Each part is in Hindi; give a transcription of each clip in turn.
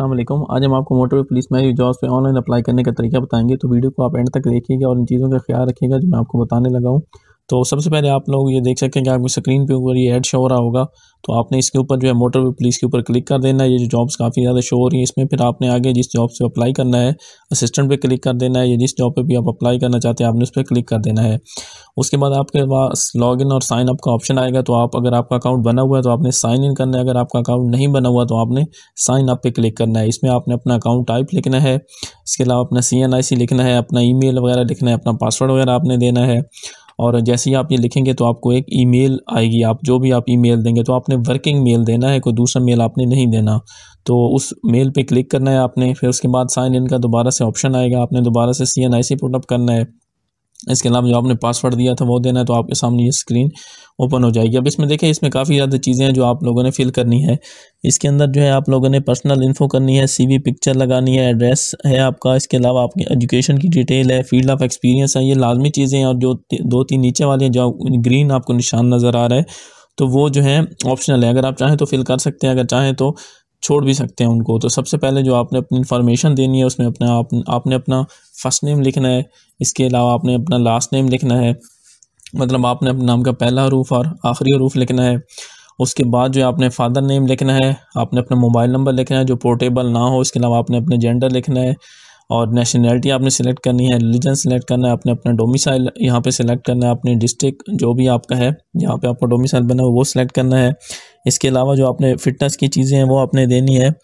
अल्लाम आज हम आपको मोटरवे पुलिस में जॉब पे ऑनलाइन अप्लाई करने का तरीका बताएंगे तो वीडियो को आप एंड तक देखिएगा और इन चीज़ों का ख्याल रखिएगा जो मैं आपको बताने लगा हूँ तो सबसे पहले आप लोग ये देख सकते हैं कि आपको स्क्रीन पे ऊपर ये ऐड शो हो रहा होगा तो आपने इसके ऊपर जो है मोटर वे पुलिस के ऊपर क्लिक कर देना है ये जो जॉब्स काफ़ी ज़्यादा शो हो रही है इसमें फिर आपने आगे जिस जॉब से अप्लाई करना है असिस्टेंट पे क्लिक कर देना है या जिस जॉब पे भी आप अप्लाई करना चाहते हैं आपने उस पर क्लिक कर देना है उसके बाद आपके पास लॉग इन और साइन अप का ऑप्शन आएगा तो आप अगर आपका अकाउंट बना हुआ है तो आपने साइन इन करना है अगर आपका अकाउंट नहीं बना हुआ तो आपने साइन अप पर क्लिक करना है इसमें आपने अपना अकाउंट टाइप लिखना है इसके अलावा अपना सी लिखना है अपना ई वगैरह लिखना है अपना पासवर्ड वगैरह आपने देना है और जैसे ही आप ये लिखेंगे तो आपको एक ईमेल आएगी आप जो भी आप ईमेल देंगे तो आपने वर्किंग मेल देना है कोई दूसरा मेल आपने नहीं देना तो उस मेल पे क्लिक करना है आपने फिर उसके बाद साइन इन का दोबारा से ऑप्शन आएगा आपने दोबारा से सी एन आई सी पुटअप करना है इसके अलावा जो आपने पासवर्ड दिया था वो देना है तो आपके सामने ये स्क्रीन ओपन हो जाएगी अब इसमें देखें इसमें काफ़ी ज़्यादा चीज़ें हैं जो आप लोगों ने फिल करनी है इसके अंदर जो है आप लोगों ने पर्सनल इन्फो करनी है सीवी पिक्चर लगानी है एड्रेस है आपका इसके अलावा आपकी एजुकेशन की डिटेल है फील्ड ऑफ एक्सपीरियंस है ये लाजमी चीज़ें हैं और जो दो तीन नीचे वाले जो ग्रीन आपको निशान नज़र आ रहा है तो वो जो है ऑप्शनल है अगर आप चाहें तो फिल कर सकते हैं अगर चाहें तो छोड़ भी सकते हैं उनको तो सबसे पहले जो आपने अपनी इन्फॉर्मेशन देनी है उसमें अपना आप, आपने अपना फ़र्स्ट नेम लिखना है इसके अलावा आपने अपना लास्ट नेम लिखना है मतलब आपने अपने नाम का पहला रूफ़ और आखिरी रूफ़ लिखना है उसके बाद जो है आपने फ़ादर नेम लिखना है आपने अपना मोबाइल नंबर लिखना है जो पोर्टेबल ना हो इसके अलावा आपने अपने जेंडर लिखना है और नेशनैलिटी आपने सेलेक्ट करनी है रिलीजन सेलेक्ट करना है आपने अपना डोमिसाइल यहाँ पे सिलेक्ट करना है अपने डिस्ट्रिक्ट जो भी आपका है यहाँ पे आपका डोमिसाइल बना हुआ वो सिलेक्ट करना है इसके अलावा जो आपने फिटनेस की चीज़ें हैं वो आपने देनी है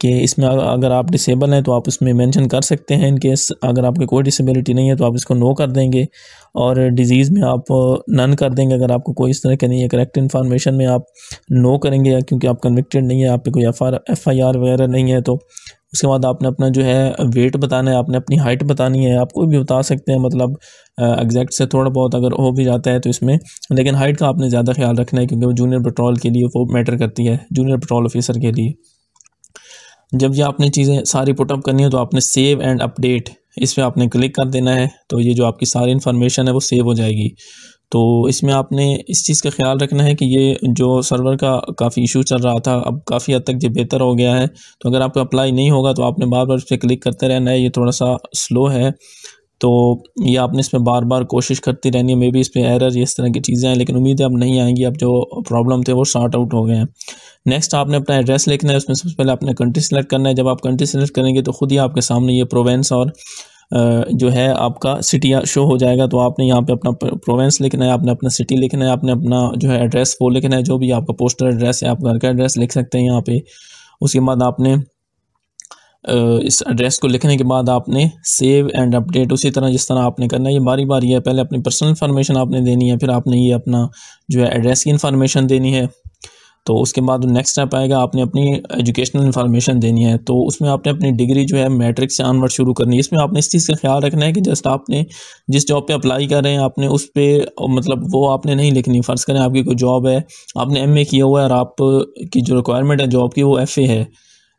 कि इसमें अगर आप डिसेबल हैं तो आप इसमें मैंशन कर सकते हैं इनकेस अगर आपकी कोई डिसेबिलिटी नहीं है तो आप इसको नो कर देंगे और डिज़ीज़ में आप नन कर देंगे अगर आपको कोई इस तरह का नहीं है करेक्ट इन्फॉर्मेशन में आप नो करेंगे क्योंकि आप कन्विक्टेड नहीं है आप पे कोई एफ एफ आई आर वगैरह नहीं है तो उसके बाद आपने अपना जो है वेट बताना है आपने अपनी हाइट बतानी है आप कोई भी बता सकते हैं मतलब एग्जैक्ट से थोड़ा बहुत अगर हो भी जाता है तो इसमें लेकिन हाइट का आपने ज़्यादा ख्याल रखना है क्योंकि वो जूनियर पेट्रोल के लिए वो मैटर करती है जूनियर पेट्रोल ऑफिसर के लिए जब ये आपने चीज़ें सारी पुटअप करनी है तो आपने सेव एंड अपडेट इस पर आपने क्लिक कर देना है तो ये जो आपकी सारी इन्फॉर्मेशन है वो सेव हो जाएगी तो इसमें आपने इस चीज़ का ख्याल रखना है कि ये जो सर्वर का काफ़ी इशू चल रहा था अब काफ़ी हद तक ये बेहतर हो गया है तो अगर आपका अप्लाई नहीं होगा तो आपने बार बार इस पर क्लिक करते रहना है ये थोड़ा सा स्लो है तो ये आपने इसमें बार बार कोशिश करती रहनी है मे बी इस पर एरर इस तरह की चीज़ें हैं लेकिन उम्मीद है अब नहीं आएंगी अब जो प्रॉब्लम थे वो शॉर्ट आउट हो गए हैं नेक्स्ट आपने अपना एड्रेस लिखना है उसमें सबसे पहले आपने कंट्री सेलेक्ट करना है जब आप कंट्री सेलेक्ट करेंगे तो खुद ही आपके सामने ये प्रोवेंस और जो है आपका सिटी शो हो जाएगा तो आपने यहाँ पे अपना प्रोवेंस लिखना है आपने अपना सिटी लिखना है आपने अपना जो है एड्रेस वो लिखना है जो भी आपका पोस्टल एड्रेस है आप घर का एड्रेस लिख सकते हैं यहाँ पे उसके बाद आपने इस एड्रेस को लिखने के बाद आपने सेव एंड अपडेट उसी तरह जिस तरह आपने करना है ये बारी बारी है पहले अपनी पर्सनल इन्फॉर्मेशन आपने देनी है फिर आपने ये अपना जो है एड्रेस की इन्फॉर्मेशन देनी है तो उसके बाद नेक्स्ट स्टेप आएगा आपने अपनी एजुकेशनल इन्फॉर्मेशन देनी है तो उसमें आपने अपनी डिग्री जो है मैट्रिक से आनवर्ड शुरू करनी है इसमें आपने इस चीज़ का ख्याल रखना है कि जस्ट आपने जिस जॉब पे अप्लाई कर रहे हैं आपने उस पर मतलब वो आपने नहीं लिखनी फ़र्ज़ करें आपकी कोई जॉब है आपने एम किया हुआ है और आपकी जो रिक्वायरमेंट है जॉब की वो एफ़ है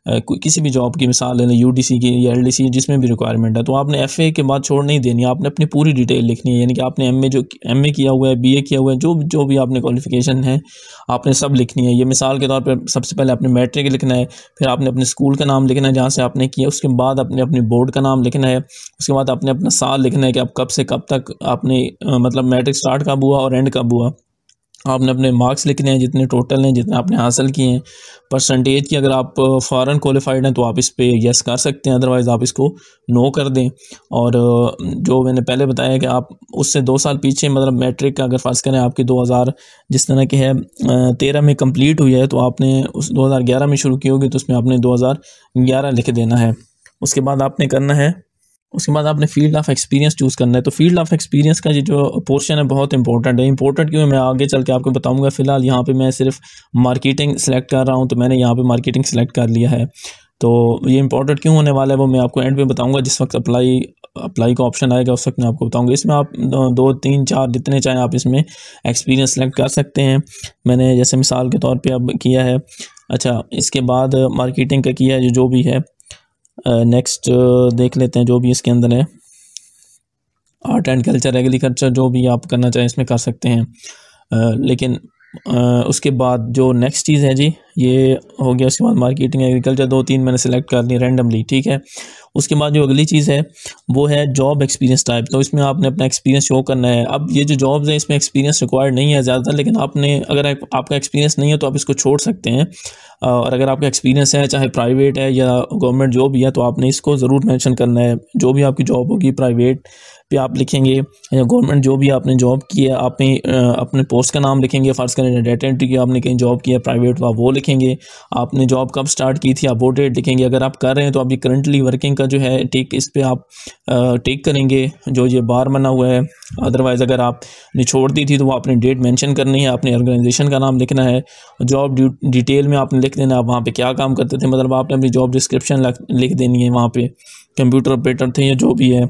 किसी भी जॉब की मिसाल ले लें यू की या एल जिसमें भी रिक्वायरमेंट है तो आपने एफ के बाद छोड़ नहीं देनी आपने अपनी पूरी डिटेल लिखनी है यानी कि आपने एम जो एम किया हुआ है बी किया हुआ है जो जो भी आपने क्वालिफिकेशन है आपने सब लिखनी है ये मिसाल के तौर पर सबसे पहले आपने मैट्रिक लिखना है फिर आपने अपने स्कूल का नाम लिखना है जहाँ से आपने किया उसके बाद अपने अपने बोर्ड का नाम लिखना है उसके बाद आपने अपना साल लिखना है कि आप कब से कब तक आपने मतलब मैट्रिक स्टार्ट कब हुआ और एंड कब हुआ आपने अपने मार्क्स लिखने हैं जितने टोटल हैं जितने आपने हासिल किए हैं परसेंटेज की अगर आप फ़ॉरन क्वालिफाइड हैं तो आप इस पर यस कर सकते हैं अदरवाइज़ आप इसको नो कर दें और जो मैंने पहले बताया कि आप उससे दो साल पीछे मतलब मैट्रिक का अगर फ़र्ज़ करें आपकी 2000 जिस तरह की है तेरह में कम्प्लीट हुई है तो आपने उस ग्यारह में शुरू की होगी तो उसमें आपने ग्यारह लिख देना है उसके बाद आपने करना है उसके बाद आपने फील्ड ऑफ एक्सपीरियंस चूज़ करना है तो फील्ड ऑफ एक्सपीरियंस का ये जो पोर्शन है बहुत इंपॉर्टेंट है इंपॉर्टेंट क्यों है मैं आगे चल के आपको बताऊंगा फिलहाल यहाँ पे मैं सिर्फ मार्केटिंग सेलेक्ट कर रहा हूँ तो मैंने यहाँ पे मार्केटिंग सेलेक्ट कर लिया है तो ये इंपॉर्टेंट क्यों होने वाला है वो मैं आपको एंड में बताऊँगा जिस वक्त अप्लाई अप्लाई का ऑप्शन आएगा उस वक्त मैं आपको बताऊँगा इसमें आप दो तीन चार जितने चाहें आप इसमें एक्सपीरियंस सेलेक्ट कर सकते हैं मैंने जैसे मिसाल के तौर पर अब किया है अच्छा इसके बाद मार्केटिंग का किया है जो जो भी है नेक्स्ट uh, uh, देख लेते हैं जो भी इसके अंदर है आर्ट एंड कल्चर एग्रीकल्चर जो भी आप करना चाहें इसमें कर सकते हैं uh, लेकिन उसके बाद जो नेक्स्ट चीज़ है जी ये हो गया उसके बाद मार्केटिंग एग्रीकल्चर दो तीन मैंने सेलेक्ट कर ली रैंडमली ठीक है उसके बाद जो अगली चीज़ है वो है जॉब एक्सपीरियंस टाइप तो इसमें आपने अपना एक्सपीरियंस शो करना है अब ये जो जॉब्स हैं इसमें एक्सपीरियंस रिक्वायर्ड नहीं है ज्यादातर लेकिन आपने अगर आप, आपका एक्सपीरियंस नहीं है तो आप इसको छोड़ सकते हैं और अगर आपका एक्सपीरियंस है चाहे प्राइवेट है या गवर्नमेंट जॉब है तो आपने इसको ज़रूर मैंशन करना है जो भी आपकी जॉब होगी प्राइवेट पे आप लिखेंगे या गवर्नमेंट जो भी आपने जॉब की है आप अपने पोस्ट का नाम लिखेंगे फ़र्ज़ करें डेटा एंट्री की आपने कहीं जॉब किया प्राइवेट हुआ वो लिखेंगे आपने जॉब कब स्टार्ट की थी आप वो डेट लिखेंगे अगर आप कर रहे हैं तो आप करंटली वर्किंग का जो है टेक इस पर आप टेक करेंगे जो ये बार बना हुआ है अदरवाइज़ अगर आपने छोड़ दी थी तो वो आपने डेट मैंशन करनी है आपने ऑर्गेनाइजेशन का नाम लिखना है जॉब डिटेल में आपने लिख देना आप वहाँ पर क्या काम करते थे मतलब आपने अपनी जॉब डिस्क्रिप्शन लिख देनी है वहाँ पर कंप्यूटर ऑपरेटर थे या जो भी है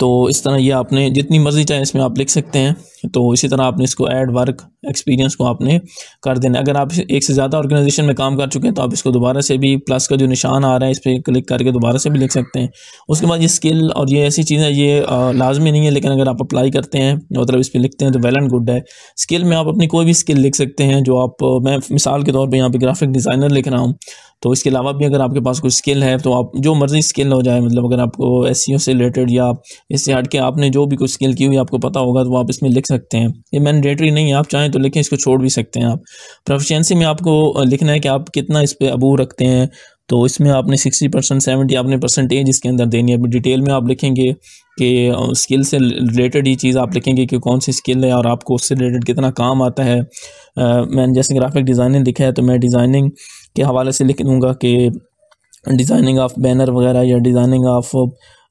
तो इस तरह ये आपने जितनी मर्ज़ी चाहे इसमें आप लिख सकते हैं तो इसी तरह आपने इसको ऐड वर्क एक्सपीरियंस को आपने कर देना अगर आप एक से ज़्यादा ऑर्गेनाइजेशन में काम कर चुके हैं तो आप इसको दोबारा से भी प्लस का जो निशान आ रहा है इस पर क्लिक करके दोबारा से भी लिख सकते हैं उसके बाद ये स्किल और ये ऐसी चीज़ें ये लाजमी नहीं है लेकिन अगर आप अप्लाई करते हैं मतलब इस पर लिखते हैं तो वेल एंड गुड है स्किल में आप अपनी कोई भी स्किल लिख सकते हैं जो आप मैं मिसाल के तौर पर यहाँ पर ग्राफिक डिज़ाइनर लिख रहा हूँ तो इसके अलावा भी अगर आपके पास कोई स्किल है तो आप जो मर्ज़ी स्किल हो जाए मतलब अगर आपको एस से रिलेटेड या इससे हट के आपने जो भी कुछ स्किल की हुई आपको पता होगा तो आप इसमें लिख सकते हैं ये मैंडेटरी नहीं है आप चाहें तो तो लिखें इसको छोड़ भी सकते हैं आप प्रोफिशेंसी में आपको लिखना है कि आप कितना इस पर अबू रखते हैं तो इसमें आपने सिक्सटी परसेंट सेवेंटी आपने परसेंटेज इसके अंदर देनी है अभी डिटेल में आप लिखेंगे कि स्किल से रिलेटेड ये चीज़ आप लिखेंगे कि कौन सी स्किल है और आपको उससे रिलेटेड कितना काम आता है मैंने जैसे ग्राफिक डिज़ाइनिंग लिखा है तो मैं डिज़ाइनिंग के हवाले से लिख दूँगा कि डिज़ाइनिंग ऑफ बैनर वगैरह या डिज़ाइनिंग ऑफ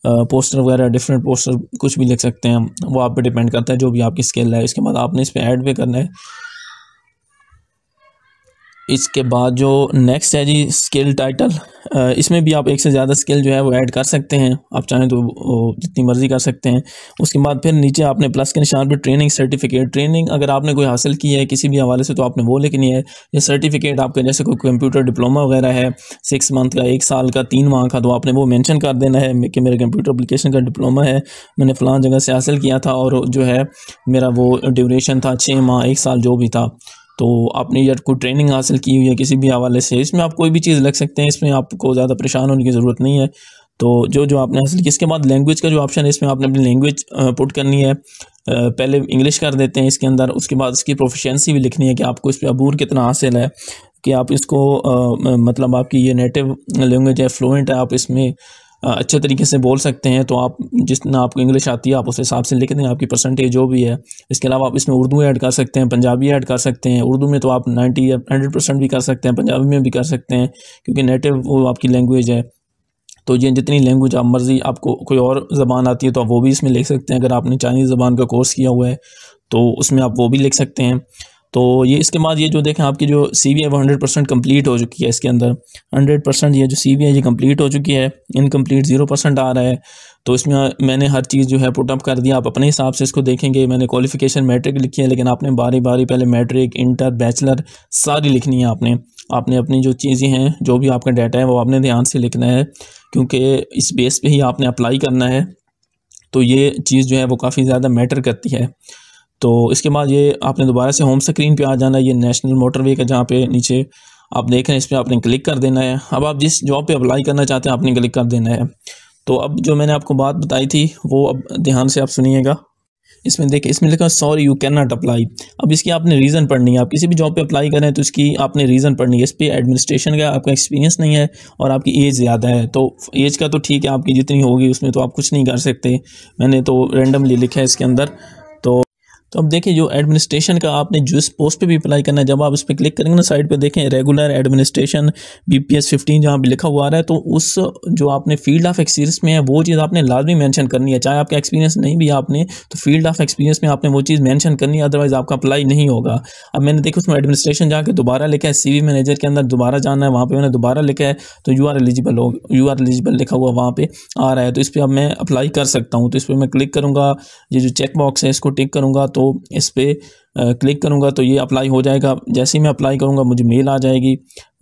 पोस्टर वगैरह डिफरेंट पोस्टर कुछ भी लिख सकते हैं वो आप पे डिपेंड करता है जो भी आपकी स्किल है इसके बाद आपने इस पर ऐड भी करना है इसके बाद जो नेक्स्ट है जी स्किल टाइटल इसमें भी आप एक से ज़्यादा स्किल जो है वो ऐड कर सकते हैं आप चाहें तो जितनी मर्ज़ी कर सकते हैं उसके बाद फिर नीचे आपने प्लस के निशान पर ट्रेनिंग सर्टिफिकेट ट्रेनिंग अगर आपने कोई हासिल की है किसी भी हवाले से तो आपने वो लेकिन है या सर्टिफिकेट आपका जैसे कोई कंप्यूटर डिप्लोमा वगैरह है सिक्स मंथ का एक साल का तीन माह का तो आपने वो मैंशन कर देना है कि मेरे कंप्यूटर अप्लीकेशन का डिप्लोमा है मैंने फ़लान जगह से हासिल किया था और जो है मेरा वो ड्यूरेशन था छः माह एक साल जो भी था तो आपने यार कोई ट्रेनिंग हासिल की हुई है किसी भी हवाले से इसमें आप कोई भी चीज़ लग सकते हैं इसमें आपको ज़्यादा परेशान होने की ज़रूरत नहीं है तो जो जो आपने हासिल किया इसके बाद लैंग्वेज का जो ऑप्शन है इसमें आपने अपनी लैंग्वेज पुट करनी है पहले इंग्लिश कर देते हैं इसके अंदर उसके बाद इसकी प्रोफिशेंसी भी लिखनी है कि आपको इस पर अबूर कितना हासिल है कि आप इसको आ, मतलब आपकी ये नेटिव लैंग्वेज है फ्लुएंट है आप इसमें अच्छे तरीके से बोल सकते हैं तो आप जितना आपको इंग्लिश आती है आप उस हिसाब से लिख दें आपकी परसेंटेज जो भी है इसके अलावा आप इसमें उर्दू ऐड कर सकते हैं पंजाबी ऐड कर सकते हैं उर्दू में तो आप नाइन्टी या हंड्रेड परसेंट भी कर सकते हैं पंजाबी में भी कर सकते हैं क्योंकि नेटिव वो आपकी लैंग्वेज है तो ये जितनी लैंग्वेज आप मर्ज़ी आपको कोई और ज़बान आती है तो आप वो भी इसमें लिख सकते हैं अगर आपने चाइनीज़ ज़बान का कोर्स किया हुआ है तो उसमें आप वो भी लिख सकते हैं तो ये इसके बाद ये जो देखें आपकी जो सी वी है वो हंड्रेड परसेंट कम्प्लीट हो चुकी है इसके अंदर हंड्रेड परसेंट ये जो सी वी है ये कम्प्लीट हो चुकी है इनकम्प्लीट ज़ीरो परसेंट आ रहा है तो इसमें मैंने हर चीज़ जो है पुटअप कर दिया आप अपने हिसाब से इसको देखेंगे मैंने क्वालिफिकेशन मैट्रिक लिखी है लेकिन आपने बारी बारी पहले मैट्रिक इंटर बैचलर सारी लिखनी है आपने आपने अपनी जो चीज़ें हैं जो भी आपका डाटा है वो आपने ध्यान से लिखना है क्योंकि इस बेस पर ही आपने अप्लाई करना है तो ये चीज़ जो है वो काफ़ी ज़्यादा मैटर करती है तो इसके बाद ये आपने दोबारा से होम स्क्रीन पे आ जाना है ये नेशनल मोटरवे का जहाँ पे नीचे आप देख रहे हैं इस पर आपने क्लिक कर देना है अब आप जिस जॉब पे अप्लाई करना चाहते हैं आपने क्लिक कर देना है तो अब जो मैंने आपको बात बताई थी वो अब ध्यान से आप सुनिएगा इसमें देखें इसमें लिखा sorry you can not apply अब इसकी आपने रीज़न पढ़नी है आप किसी भी जॉब पे अप्लाई करें तो इसकी आपने रीज़न पढ़नी है इस पर एडमिनिस्ट्रेशन का आपका एक्सपीरियंस नहीं है और आपकी एज ज़्यादा है तो एज का तो ठीक है आपकी जितनी होगी उसमें तो आप कुछ नहीं कर सकते मैंने तो रेंडमली लिखा है इसके अंदर तो अब देखिए जो एडमिनिस्ट्रेशन का आपने जिस पोस्ट पे भी अप्लाई करना है जब आप इस पर क्लिक करेंगे ना साइड पे देखें regular administration B P S fifteen जहाँ पर लिखा हुआ आ रहा है तो उस जो आपने फील्ड ऑफ एक्सपीरियंस में है वो चीज़ आपने लाजमी मैंशन करनी है चाहे आपका एक्सपीरियंस नहीं भी आपने तो फील्ड ऑफ एक्सपीरियंस में आपने वो चीज़ मैंशन करनी है अदरवाइज़ आपका अप्लाई नहीं होगा अब मैंने देखा उसमें एडमिनिस्ट्रेशन जाकर दोबारा लिखा है सी मैनेजर के अंदर दोबारा जाना है वहाँ पर मैंने दोबारा लिखा है तो यू आर एलिजिबल हो यू आर एलिजिबल लिखा हुआ वहाँ पर आ रहा है तो इस पर अब मैं अप्लाई कर सकता हूँ तो इस पर मैं क्लिक करूँगा ये जो चेक बॉक्स है इसको टिक करूँगा तो तो इस पर क्लिक करूँगा तो ये अप्लाई हो जाएगा जैसे ही मैं अप्लाई करूँगा मुझे मेल आ जाएगी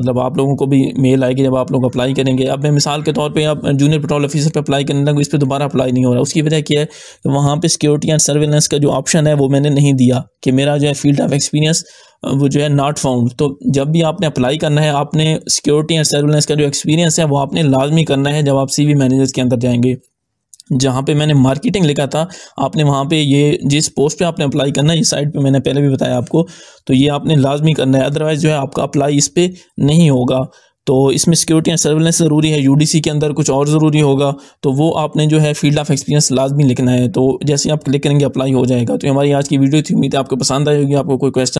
मतलब आप लोगों को भी मेल आएगी जब आप लोग अप्लाई करेंगे अब मैं मिसाल के तौर पे आप जूनियर पेट्रोल ऑफिसर पे अप्लाई करने लगूँ इस पर दोबारा अप्लाई नहीं हो रहा उसकी वजह क्या है कि वहाँ पर सिक्योरिटी एंड सर्वेलेंस का जो ऑप्शन है वो मैंने नहीं दिया कि मेरा जो है फील्ड ऑफ एक्सपीरियंस वो जो है नॉट फाउंड तो जब भी आपने अप्लाई करना है आपने सिक्योरिटी एंड सर्वेलेंस का जो एक्सपीरियंस है वो आपने लाजमी करना है जब आप सी मैनेजर्स के अंदर जाएंगे जहाँ पे मैंने मार्केटिंग लिखा था आपने वहाँ पे ये जिस पोस्ट पे आपने अप्लाई करना है इस साइट पे मैंने पहले भी बताया आपको तो ये आपने लाजमी करना है अदरवाइज़ जो है आपका अप्लाई इस पर नहीं होगा तो इसमें सिक्योरिटी एंड सर्वेलेंस ज़रूरी है यूडीसी के अंदर कुछ और ज़रूरी होगा तो वो आपने जो है फील्ड ऑफ एक्सपीरियंस लाजमी लिखना है तो जैसे आप क्लिक करेंगे अप्लाई हो जाएगा तो हमारी आज की वीडियो थी उम्मीद है आपको पसंद आई होगी आपको कोई क्वेश्चन